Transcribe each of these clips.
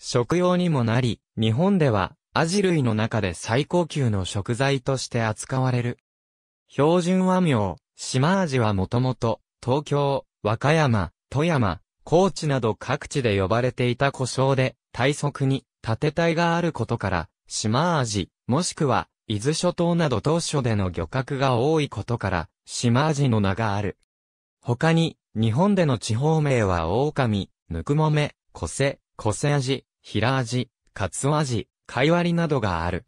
食用にもなり、日本ではアジ類の中で最高級の食材として扱われる。標準和名、島アジはもともと、東京、和歌山、富山、高知など各地で呼ばれていた故障で、体側に縦体があることから、島アジ、もしくは、伊豆諸島など当初での漁獲が多いことから、島アジの名がある。他に、日本での地方名は狼、ぬくもめ、こせ、こせアジ、ヒラアジ、カツオアジ、カイワリなどがある。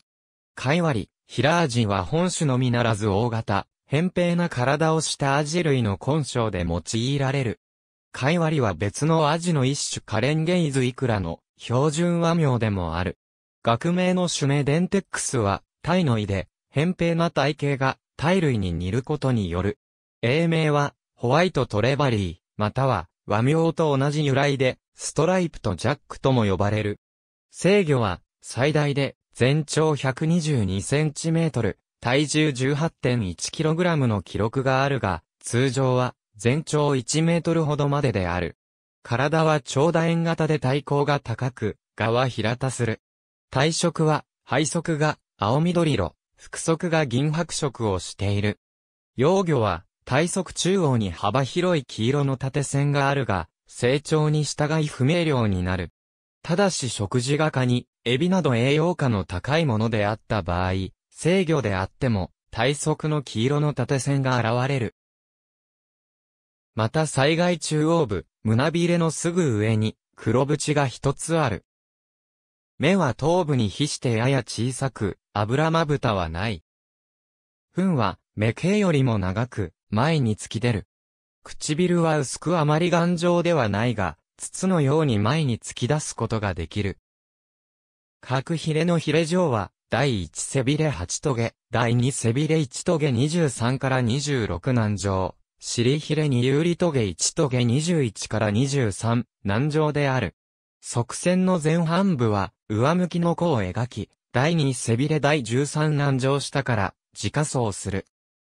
カイワリ、ヒラアジは本種のみならず大型、扁平な体をしたアジ類の根性で用いられる。カイワリは別のアジの一種カレンゲイズイクラの標準和名でもある。学名の種名デンテックスは、タイの胃で、扁平な体型が、タイ類に似ることによる。英名は、ホワイトトレバリー、または、和名と同じ由来で、ストライプとジャックとも呼ばれる。制御は、最大で、全長 122cm、体重 18.1kg の記録があるが、通常は、全長1メートルほどまでである。体は長楕円型で体高が高く、側は平たする。体色は、背側が青緑色、腹側が銀白色をしている。幼魚は、体側中央に幅広い黄色の縦線があるが、成長に従い不明瞭になる。ただし食事が家に、エビなど栄養価の高いものであった場合、制御であっても、体側の黄色の縦線が現れる。また災害中央部、胸びれのすぐ上に、黒縁が一つある。目は頭部に比してやや小さく、油まぶたはない。糞は、目形よりも長く、前に突き出る。唇は薄くあまり頑丈ではないが、筒のように前に突き出すことができる。角ヒレのヒレ状は、第1背びれ8トゲ、第2背びれ1トゲ23から26難上、尻ヒレに有利トゲ1トゲ21から23難上である。側線の前半部は、上向きの弧を描き、第2背びれ第13難上したから、自家層する。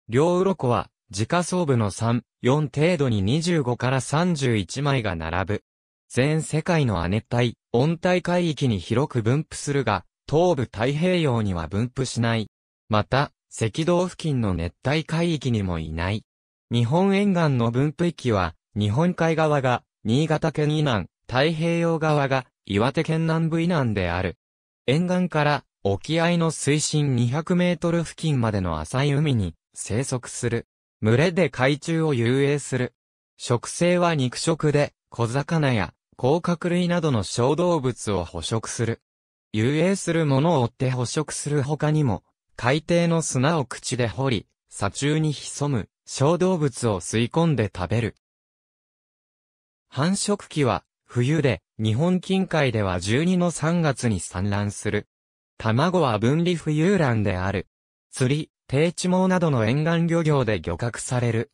両鱗は、時価総部の3、4程度に25から31枚が並ぶ。全世界の亜熱帯、温帯海域に広く分布するが、東部太平洋には分布しない。また、赤道付近の熱帯海域にもいない。日本沿岸の分布域は、日本海側が、新潟県以南、太平洋側が、岩手県南部以南である。沿岸から、沖合の水深200メートル付近までの浅い海に、生息する。群れで海中を遊泳する。食性は肉食で、小魚や、甲殻類などの小動物を捕食する。遊泳するものを追って捕食する他にも、海底の砂を口で掘り、砂中に潜む、小動物を吸い込んで食べる。繁殖期は、冬で、日本近海では12の3月に産卵する。卵は分離浮遊卵である。釣り、低地網などの沿岸漁業で漁獲される。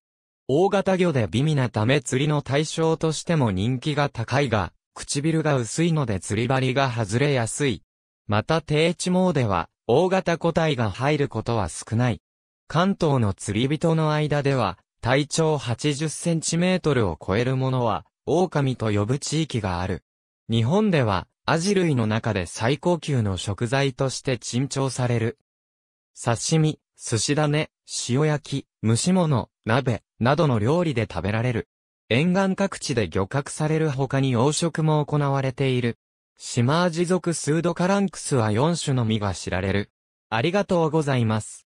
大型魚で微妙なため釣りの対象としても人気が高いが、唇が薄いので釣り針が外れやすい。また低地網では、大型個体が入ることは少ない。関東の釣り人の間では、体長80センチメートルを超えるものは、狼と呼ぶ地域がある。日本では、アジ類の中で最高級の食材として珍重される。刺身、寿司種、塩焼き、蒸し物、鍋、などの料理で食べられる。沿岸各地で漁獲される他に養殖も行われている。シマアジ族スードカランクスは4種のみが知られる。ありがとうございます。